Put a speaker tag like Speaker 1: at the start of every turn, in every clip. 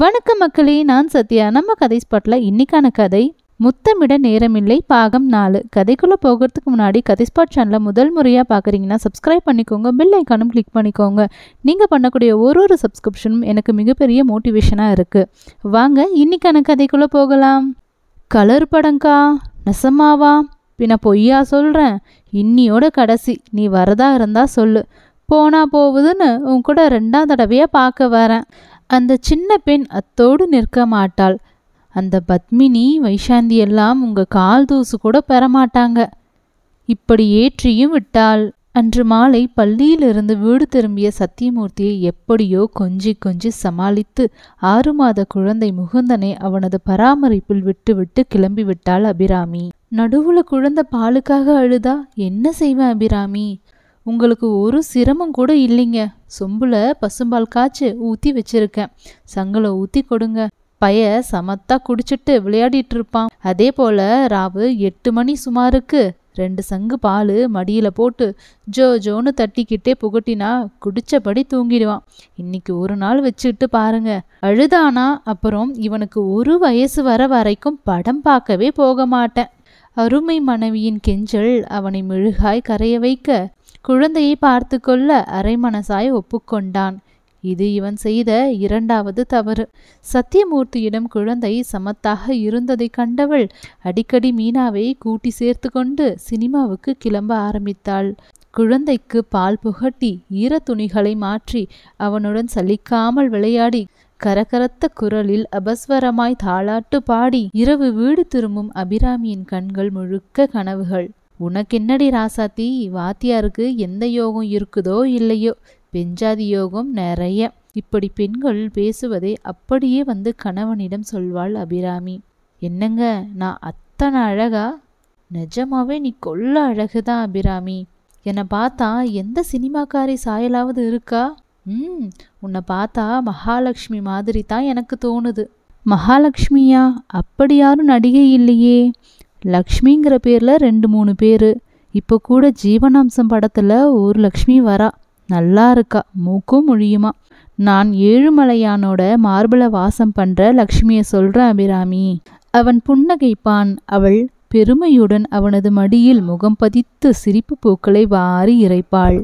Speaker 1: வணக்க மக்களே நான் சத்யா நம்ம கதை ஸ்பாட்டில் இன்னைக்கான கதை முத்தமிட நேரமில்லை பாகம் நாலு கதைக்குள்ளே போகிறதுக்கு முன்னாடி கதை ஸ்பாட் சேனலை முதல் முறையாக பார்க்குறீங்கன்னா சப்ஸ்கிரைப் பண்ணிக்கோங்க பில் ஐக்கானும் கிளிக் பண்ணிக்கோங்க நீங்கள் பண்ணக்கூடிய ஒரு ஒரு சப்ஸ்கிரிப்ஷனும் எனக்கு மிகப்பெரிய மோட்டிவேஷனாக இருக்குது வாங்க இன்னைக்கான கதைக்குள்ளே போகலாம் கலர் படங்கா நெசமாவா பின்ன பொய்யா சொல்கிறேன் இன்னியோட கடைசி நீ வரதா இருந்தால் சொல்லு போனா போகுதுன்னு உன் கூட ரெண்டாம் தடவையாக பார்க்க வரேன் அந்த சின்ன பெண் அத்தோடு நிற்க மாட்டாள் அந்த பத்மினி வைஷாந்தி எல்லாம் உங்க கால் தூசு கூட பெறமாட்டாங்க இப்படி ஏற்றியும் விட்டாள் அன்று மாலை பள்ளியிலிருந்து வீடு திரும்பிய சத்தியமூர்த்தியை எப்படியோ கொஞ்சி கொஞ்சி சமாளித்து ஆறு மாத குழந்தை முகுந்தனை அவனது பராமரிப்பில் விட்டுவிட்டு கிளம்பிவிட்டாள் அபிராமி நடுவுல குழந்தை பாலுக்காக அழுதா என்ன செய்வேன் அபிராமி உங்களுக்கு ஒரு சிரமம் கூட இல்லைங்க சொம்பில் பசும்பால் காய்ச்சி ஊற்றி வச்சிருக்கேன் சங்கல ஊற்றி கொடுங்க பைய சமத்தா குடிச்சிட்டு விளையாடிட்டு இருப்பான் அதே போல் ராவு எட்டு மணி சுமாருக்கு ரெண்டு சங்கு பால் மடியில் போட்டு ஜோ ஜோன்னு தட்டிக்கிட்டே புகட்டினா குடிச்சபடி தூங்கிடுவான் இன்னைக்கு ஒரு நாள் வச்சுக்கிட்டு பாருங்க அழுதானா அப்புறம் இவனுக்கு ஒரு வயசு வர வரைக்கும் படம் பார்க்கவே போக மாட்டேன் அருமை மனைவியின் கெஞ்சல் அவனை மெழுகாய் கரைய வைக்க குழந்தையை பார்த்து கொள்ள அரைமனசாய் ஒப்புக்கொண்டான் இது இவன் செய்த இரண்டாவது தவறு சத்தியமூர்த்தியிடம் குழந்தை சமத்தாக இருந்ததை கண்டவள் அடிக்கடி மீனாவை கூட்டி சேர்த்து கொண்டு சினிமாவுக்கு கிளம்ப ஆரம்பித்தாள் குழந்தைக்கு பால் புகட்டி ஈர துணிகளை மாற்றி அவனுடன் சலிக்காமல் விளையாடி கரகரத்த குரலில் அபஸ்வரமாய் தாளாட்டு பாடி இரவு வீடு திரும்பும் அபிராமியின் கண்கள் முழுக்க கனவுகள் உனக்கு என்னடி ராசாத்தி வாத்தியாருக்கு எந்த யோகம் இருக்குதோ இல்லையோ பெஞ்சாதி யோகம் நிறைய இப்படி பெண்கள் பேசுவதை அப்படியே வந்து கணவனிடம் சொல்வாள் அபிராமி என்னங்க நான் அத்தனை அழகா நிஜமாவே நீ கொல்ல அழகுதான் அபிராமி என்னை பார்த்தா எந்த சினிமாக்காரி சாயலாவது இருக்கா ம் உன்னை பார்த்தா மகாலட்சுமி மாதிரி தான் எனக்கு தோணுது மகாலட்சுமியா அப்படி யாரும் நடிகை இல்லையே லக்ஷ்மிங்கிற பேரில் ரெண்டு மூணு பேர் இப்போ கூட ஜீவனாம்சம் படத்தில் ஒரு லக்ஷ்மி வரா நல்லா இருக்கா மூக்கும் முழியுமா நான் ஏழுமலையானோட மார்பள வாசம் பண்ணுற லக்ஷ்மியை சொல்கிறேன் அபிராமி அவன் புன்னகைப்பான் அவள் பெருமையுடன் அவனது மடியில் முகம் பதித்து சிரிப்பு பூக்களை வாரி இறைப்பாள்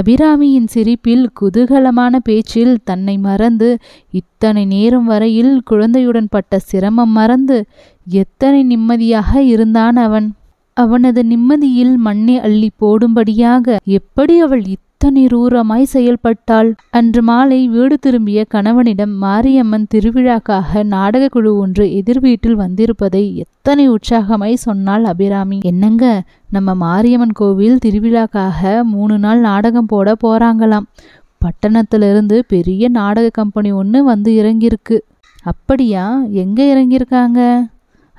Speaker 1: அபிராமியின் சிரிப்பில் குதூகலமான பேச்சில் தன்னை மறந்து இத்தனை நேரம் வரையில் குழந்தையுடன் பட்ட சிரமம் மறந்து எத்தனை நிம்மதியாக இருந்தான் அவன் அவனது நிம்மதியில் மண்ணை அள்ளி போடும்படியாக எப்படி அவள் எத்தனை ரூரமாய் செயல்பட்டாள் அன்று மாலை வீடு திரும்பிய கணவனிடம் மாரியம்மன் திருவிழாக்காக நாடக குழு ஒன்று எதிர் வீட்டில் வந்திருப்பதை எத்தனை உற்சாகமாய் சொன்னாள் அபிராமி என்னங்க நம்ம மாரியம்மன் கோவில் திருவிழாக்காக மூணு நாள் நாடகம் போட போறாங்களாம் பட்டணத்திலிருந்து பெரிய நாடக கம்பெனி ஒன்று வந்து இறங்கியிருக்கு அப்படியா எங்கே இறங்கியிருக்காங்க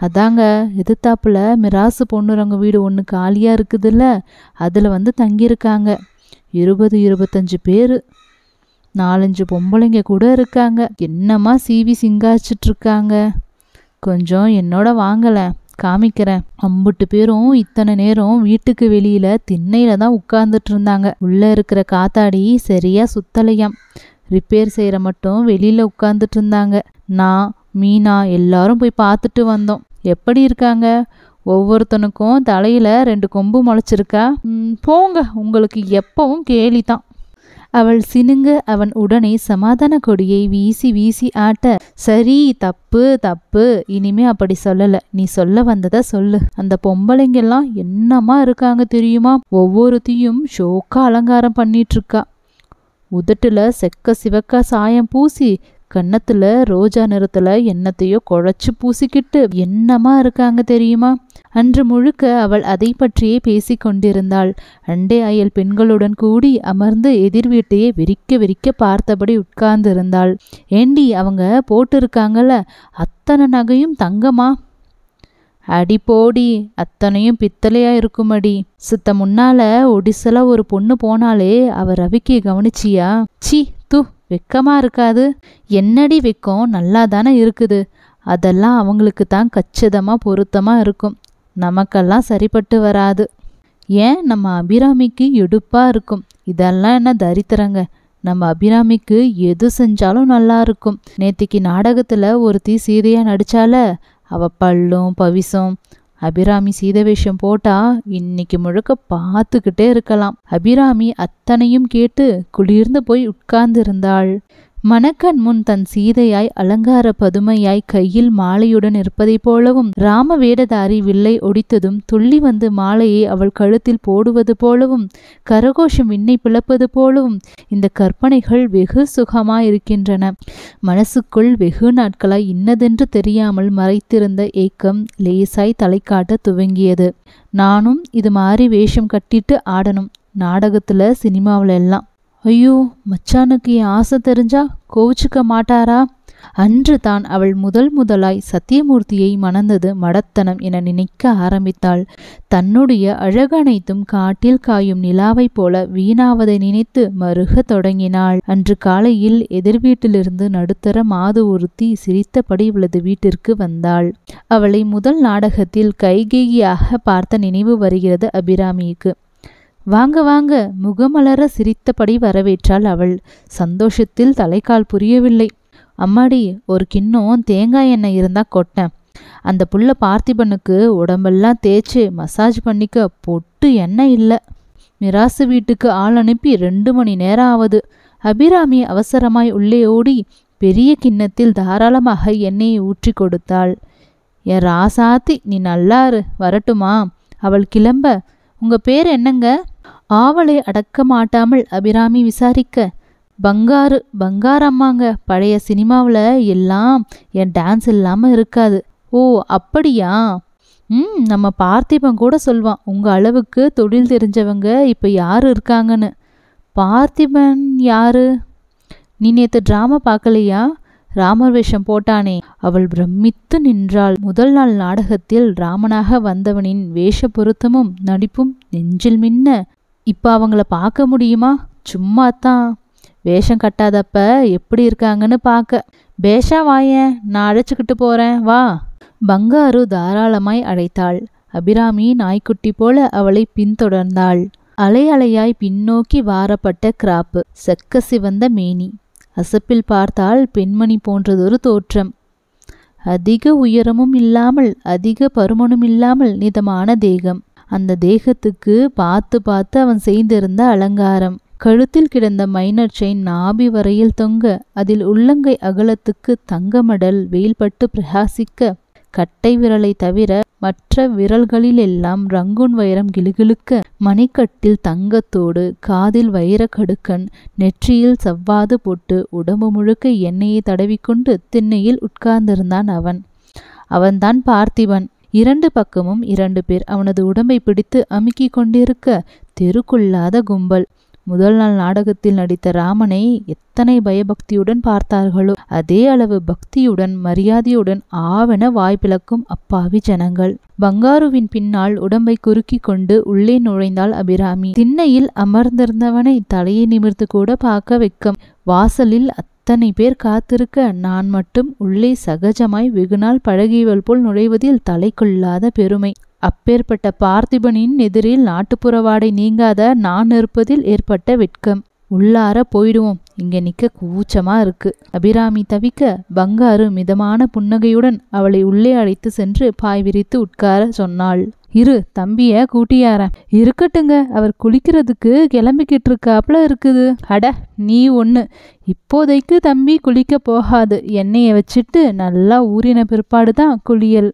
Speaker 1: அதாங்க எதிர்த்தாப்புல மிராசு பொண்ணுறவங்க வீடு ஒன்று காலியாக இருக்குதுல்ல அதில் வந்து தங்கியிருக்காங்க இருபது இருபத்தஞ்சு பேர் நாலஞ்சு பொம்பளைங்க கூட இருக்காங்க என்னம்மா சீவி சிங்காச்சிட்டு இருக்காங்க கொஞ்சம் என்னோட வாங்கலை காமிக்கிறேன் அம்பட்டு பேரும் இத்தனை நேரம் வீட்டுக்கு வெளியில திண்ணையில தான் உட்கார்ந்துட்டு இருந்தாங்க உள்ள இருக்கிற காத்தாடி சரியா சுத்தலையாம் ரிப்பேர் செய்யற மட்டும் வெளியில உட்கார்ந்துட்டு இருந்தாங்க நான் மீனா எல்லாரும் போய் பார்த்துட்டு வந்தோம் எப்படி இருக்காங்க ஒவ்வொருத்தனுக்கும் தலையில் ரெண்டு கொம்பு முளைச்சிருக்கா போங்க உங்களுக்கு எப்பவும் கேலி தான் அவள் சினுங்க அவன் உடனே சமாதான கொடியை வீசி வீசி ஆட்ட சரி தப்பு தப்பு இனிமே அப்படி சொல்லல நீ சொல்ல வந்ததை சொல்லு அந்த பொம்பளைங்கெல்லாம் என்னமா இருக்காங்க தெரியுமா ஒவ்வொருத்தையும் ஷோக்கா அலங்காரம் பண்ணிட்டு இருக்கா உதட்டுல செக்க சிவக்க சாயம் பூசி கன்னத்துல ரோஜா நிறத்துல என்னத்தையோ குழைச்சு பூசிக்கிட்டு என்னமா இருக்காங்க தெரியுமா அன்று முழுக்க அவள் அதை பற்றியே பேசி கொண்டிருந்தாள் அண்டை அயல் பெண்களுடன் கூடி அமர்ந்து எதிர் வீட்டையே விரிக்க விரிக்க பார்த்தபடி உட்கார்ந்திருந்தாள் ஏண்டி அவங்க போட்டிருக்காங்கல்ல அத்தனை நகையும் தங்கமா அடி போடி அத்தனையும் பித்தளையா இருக்குமடி சித்த முன்னால ஒடிசல ஒரு பொண்ணு போனாலே அவ ரவிக்கு கவனிச்சியா சி து வெக்கமாக இருக்காது என்னடி வெக்கம் நல்லா தானே இருக்குது அதெல்லாம் அவங்களுக்கு தான் கச்சிதமாக பொருத்தமாக இருக்கும் நமக்கெல்லாம் சரிப்பட்டு வராது ஏன் நம்ம அபிராமிக்கு எடுப்பாக இருக்கும் இதெல்லாம் என்ன தரித்திரங்க நம்ம அபிராமிக்கு எது செஞ்சாலும் நல்லா இருக்கும் நேற்றுக்கு நாடகத்தில் ஒருத்தி சீதையாக நடித்தால அவள் பல்லும் பவிசும் அபிராமி சீதவேஷம் போட்டா இன்னைக்கு முழுக்க பார்த்துக்கிட்டே இருக்கலாம் அபிராமி அத்தனையும் கேட்டு குளிர்ந்து போய் உட்கார்ந்து இருந்தாள் மணக்கண் முன் தன் சீதையாய் அலங்கார பதுமையாய் கையில் மாலையுடன் இருப்பதைப் போலவும் ராம வேடதாரி வில்லை ஒடித்ததும் துள்ளி வந்து மாலையை அவள் கழுத்தில் போடுவது போலவும் கரகோஷம் விண்ணை பிளப்பது போலவும் இந்த கற்பனைகள் வெகு சுகமாயிருக்கின்றன மனசுக்குள் வெகு நாட்களாய் இன்னதென்று தெரியாமல் மறைத்திருந்த ஏக்கம் லேசாய் தலை காட்ட துவங்கியது நானும் இது மாதிரி வேஷம் கட்டிட்டு ஆடணும் நாடகத்தில் சினிமாவில எல்லாம் ஐயோ மச்சானுக்கு என் ஆசை தெரிஞ்சா கோவிச்சுக்க மாட்டாரா அன்று தான் அவள் முதல் முதலாய் சத்தியமூர்த்தியை மணந்தது மடத்தனம் என நினைக்க ஆரம்பித்தாள் தன்னுடைய அழகனைத்தும் காட்டில் காயும் நிலாவைப் போல வீணாவதை நினைத்து மறுக தொடங்கினாள் அன்று காலையில் எதிர் வீட்டிலிருந்து நடுத்தர மாது ஒருத்தி சிரித்தபடி இவளது வீட்டிற்கு வந்தாள் அவளை முதல் நாடகத்தில் கைகேகியாக பார்த்த நினைவு வருகிறது அபிராமிக்கு வாங்க வாங்க முகமலர சிரித்தபடி வரவேற்றாள் அவள் சந்தோஷத்தில் தலைக்கால் புரியவில்லை அம்மாடி ஒரு கிண்ணம் தேங்காய் எண்ணெய் இருந்தா கொட்டேன் அந்த புள்ள பார்த்திபனுக்கு உடம்பெல்லாம் தேய்ச்சி மசாஜ் பண்ணிக்க பொட்டு எண்ணெய் இல்லை மிராசு வீட்டுக்கு ஆள் அனுப்பி ரெண்டு மணி நேரம் ஆவது அபிராமி அவசரமாய் உள்ளே ஓடி பெரிய கிண்ணத்தில் தாராளமாக எண்ணெயை ஊற்றி கொடுத்தாள் என் ராசாத்தி நீ நல்லாரு வரட்டுமா அவள் கிளம்ப உங்கள் பேர் என்னங்க ஆவலை அடக்க மாட்டாமல் அபிராமி விசாரிக்க பங்காரு பங்காரம்மாங்க பழைய சினிமாவில் எல்லாம் என் டான்ஸ் இல்லாமல் இருக்காது ஓ அப்படியா ம் நம்ம பார்த்திபன் கூட சொல்வான் உங்கள் அளவுக்கு தொழில் தெரிஞ்சவங்க இப்போ யார் இருக்காங்கன்னு பார்த்திபன் யாரு நீ நேற்று ட்ராமா பார்க்கலையா ராமர் வேஷம் போட்டானே அவள் பிரமித்து நின்றாள் முதல் நாள் நாடகத்தில் ராமனாக வந்தவனின் வேஷ பொருத்தமும் நடிப்பும் நெஞ்சில் மின்ன இப்போ அவங்கள பார்க்க முடியுமா சும்மா தான் வேஷம் கட்டாதப்ப எப்படி இருக்காங்கன்னு பார்க்க பேஷா வாயேன் நான் அழைச்சிக்கிட்டு போகிறேன் வா பங்காரு தாராளமாய் அழைத்தாள் அபிராமி நாய்க்குட்டி போல அவளை பின்தொடர்ந்தாள் அலை அலையாய் பின்னோக்கி வாரப்பட்ட கிராப்பு செக்க சிவந்த மேனி அசப்பில் பார்த்தால் பெண்மணி போன்றதொரு தோற்றம் அதிக உயரமும் இல்லாமல் அதிக பருமனும் இல்லாமல் நிதமான தேகம் அந்த தேகத்துக்கு பார்த்து பார்த்து அவன் செய்திருந்த அலங்காரம் கழுத்தில் கிடந்த மைனர் செயின் நாபி வரையில் தொங்க அதில் உள்ளங்கை அகலத்துக்கு தங்கமடல் வெயில்பட்டு பிரகாசிக்க கட்டை விரலை தவிர மற்ற விரல்களிலெல்லாம் ரங்குன் வைரம் கிழுகிழுக்க மணிக்கட்டில் தங்கத்தோடு காதில் கடுக்கன் நெற்றியில் சவ்வாது போட்டு உடம்பு முழுக்க எண்ணெயை தடவிக்கொண்டு திண்ணையில் உட்கார்ந்திருந்தான் அவன் அவன்தான் பார்த்திபன் இரண்டு பக்கமும் இரண்டு பேர் அவனது உடம்பை பிடித்து அமுக்கிக் கொண்டிருக்க தெருக்குள்ளாத கும்பல் முதல் நாள் நாடகத்தில் நடித்த ராமனை எத்தனை பயபக்தியுடன் பார்த்தார்களோ அதே அளவு பக்தியுடன் மரியாதையுடன் ஆவென வாய்ப்பிழக்கும் அப்பாவி ஜனங்கள் பங்காருவின் பின்னால் உடம்பை குறுக்கி கொண்டு உள்ளே நுழைந்தாள் அபிராமி திண்ணையில் அமர்ந்திருந்தவனை தலையை நிமிர்த்து கூட பார்க்க வைக்கும் வாசலில் அத்தனை பேர் காத்திருக்க நான் மட்டும் உள்ளே சகஜமாய் வெகுநாள் பழகியவள் போல் நுழைவதில் தலை கொள்ளாத பெருமை அப்பேற்பட்ட பார்த்திபனின் எதிரில் நாட்டுப்புறவாடை நீங்காத நான் இருப்பதில் ஏற்பட்ட வெட்கம் உள்ளார போயிடுவோம் இங்க நிக்க கூச்சமா இருக்கு அபிராமி தவிக்க பங்காரு மிதமான புன்னகையுடன் அவளை உள்ளே அழைத்து சென்று பாய் விரித்து உட்கார சொன்னாள் இரு தம்பிய கூட்டியாரன் இருக்கட்டுங்க அவர் குளிக்கிறதுக்கு கிளம்பிக்கிட்டு இருக்காப்புல இருக்குது அட நீ ஒன்று இப்போதைக்கு தம்பி குளிக்க போகாது எண்ணெயை வச்சுட்டு நல்லா ஊறின பிற்பாடு தான் குளியல்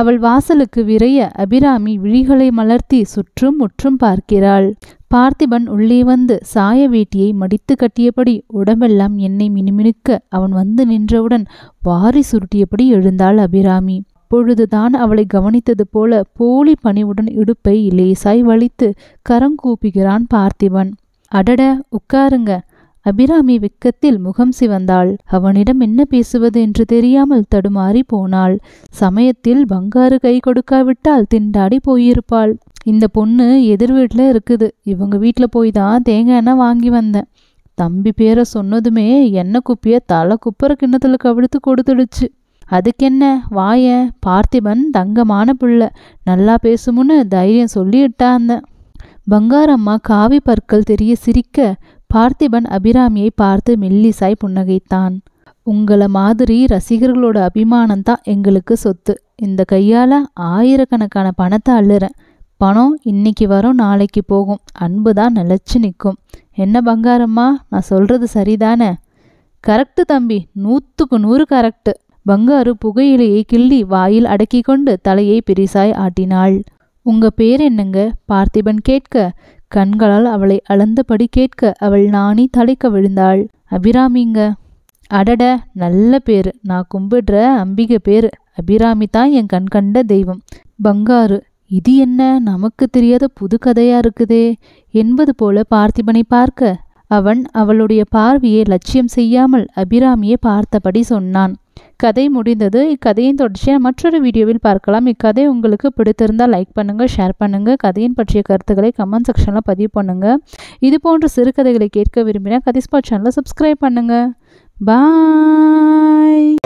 Speaker 1: அவள் வாசலுக்கு விரைய அபிராமி விழிகளை மலர்த்தி சுற்றும் முற்றும் பார்க்கிறாள் பார்த்திபன் உள்ளே வந்து சாய வேட்டியை மடித்து கட்டியபடி உடம்பெல்லாம் எண்ணெய் மினுமினுக்க அவன் வந்து நின்றவுடன் வாரி சுருட்டியபடி எழுந்தாள் அபிராமி அப்பொழுதுதான் அவளை கவனித்தது போல போலி பணிவுடன் இடுப்பை லேசாய் வலித்து கரங்கூப்புகிறான் பார்த்திபன் அடட உட்காருங்க அபிராமி வெக்கத்தில் முகம் சிவந்தாள் அவனிடம் என்ன பேசுவது என்று தெரியாமல் தடுமாறி போனாள் சமயத்தில் பங்காறு கை கொடுக்காவிட்டால் திண்டாடி போயிருப்பாள் இந்த பொண்ணு எதிர் வீட்டில் இருக்குது இவங்க வீட்டில் போய் தான் தேங்காய் எண்ணெய் வாங்கி வந்தேன் தம்பி பேரை சொன்னதுமே எண்ணெய் குப்பியை தலை குப்புற கிண்ணத்தில் கவிழ்த்து கொடுத்துடுச்சு அதுக்கென்ன வாய பார்த்திபன் தங்கமான புள்ள நல்லா பேசுமுன்னு தைரியம் சொல்லிட்டாந்தேன் பங்காரம்மா காவி பற்கள் தெரிய சிரிக்க பார்த்திபன் அபிராமியை பார்த்து மெல்லிசாய் புன்னகைத்தான் உங்களை மாதிரி ரசிகர்களோட அபிமானம்தான் எங்களுக்கு சொத்து இந்த கையால் ஆயிரக்கணக்கான பணத்தை அள்ளுறேன் பணம் இன்னைக்கு வரும் நாளைக்கு போகும் அன்பு தான் நிலச்சி நிற்கும் என்ன பங்காரம்மா நான் சொல்கிறது சரிதானே கரெக்டு தம்பி நூற்றுக்கு நூறு கரெக்டு பங்காரு புகையிலையை கிள்ளி வாயில் அடக்கி கொண்டு தலையை பெரிசாய் ஆட்டினாள் உங்க பேர் என்னங்க பார்த்திபன் கேட்க கண்களால் அவளை அளந்தபடி கேட்க அவள் நாணி தலைக்க விழுந்தாள் அபிராமிங்க அடட நல்ல பேர் நான் கும்பிடுற அம்பிகை பேர் அபிராமி தான் என் கண் கண்ட தெய்வம் பங்காரு இது என்ன நமக்கு தெரியாத புது கதையா இருக்குதே என்பது போல பார்த்திபனை பார்க்க அவன் அவளுடைய பார்வையை லட்சியம் செய்யாமல் அபிராமியை பார்த்தபடி சொன்னான் கதை முடிந்தது இக்கதையின் தொடர்ச்சியை மற்றொரு வீடியோவில் பார்க்கலாம் இக்கதை உங்களுக்கு பிடித்திருந்தால் லைக் பண்ணுங்கள் ஷேர் பண்ணுங்கள் கதையின் பற்றிய கருத்துக்களை கமெண்ட் செக்ஷனில் பதிவு பண்ணுங்கள் இது போன்ற சிறுகதைகளை கேட்க விரும்பினா ஸ்பாட் சேனலை சப்ஸ்கிரைப் பண்ணுங்கள் பாய்